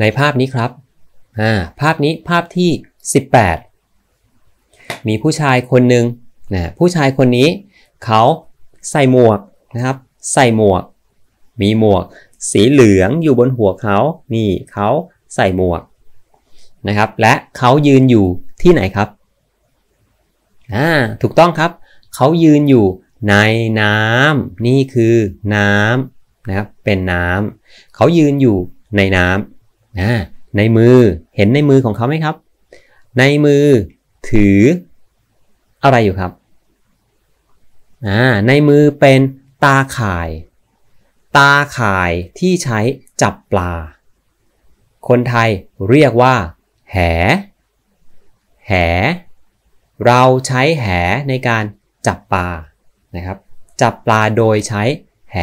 ในภาพนี้ครับ ภาพนี้ภาพที่ 18 มีผู้ชายคนหนึ่งนะผู้ชายคนนี้เขาใส่หมวกนะครับ ใส่หมวก มีหมวก สีเหลืองอยู่บนหัวเขา นี่เขาใส่หมวกนะครับ และเขายืนอยู่ที่ไหนครับอ่าถูกต้องครับ เขายืนอยู่ในน้ำนี่คือน้ำนะครับ เป็นน้ำ เขายืนอยู่ในน้ำนะในมือเห็นในมือของเขาไหมครับ ในมือถืออะไรอยู่ครับนะในมือเป็นตาข่าย ตาข่ายที่ใช้จับปลา คนไทยเรียกว่า แห แห เราใช้แหในการจับปลา นะครับ จับปลาโดยใช้แห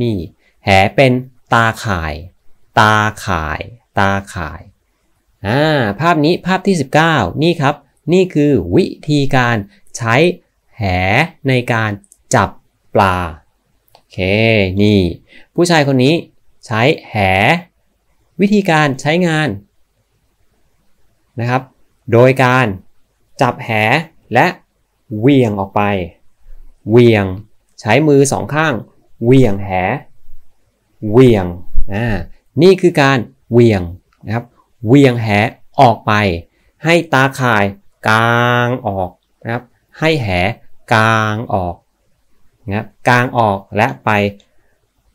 นี่ แห เป็นตาข่าย ตาข่ายตาข่าย อ่า ภาพนี้ ภาพที่ 19นี่ครับ นี่คือวิธีการใช้แหในการจับปลาโอเคนี่ ผู้ชายคนนี้ใช้แห วิธีการใช้งาน นะครับ โดยการจับแหและเวียงออกไป เวียง ใช้มือสองข้างเวียงแหเวียง อ่า นี่คือการเวียงนะครับ เวียงแหออกไป ให้ตาข่ายกลางออกนะครับ ให้แหกลางออกนะครับกลางออกและไป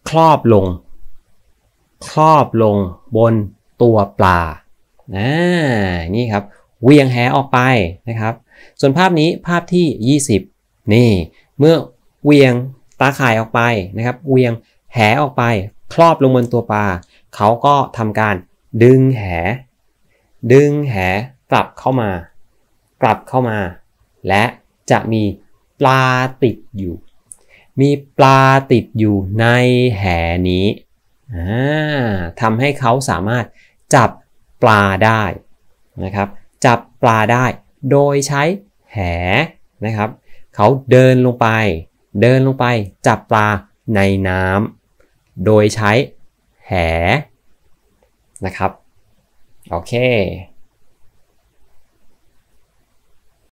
ครอบลงครอบลงบนตัวปลานะนี่ครับ เวียงแหออกไปนะครับ ส่วนภาพนี้ภาพที่ 20นี่เมื่อเวียงตาข่ายออกไปนะครับ เวียงแหออกไปครอบลงบนตัวปลาเขาก็ทำการดึงแห ดึงแห กลับเข้ามา กลับเข้ามา และจะมีปลาติดอยู่ มีปลาติดอยู่ในแหนี้ทำให้เขาสามารถจับปลาได้นะครับ จับปลาได้ โดยใช้แห นะครับ เขาเดินลงไป เดินลงไปจับปลาในน้ำ โดยใช้แหนะครับ โอเค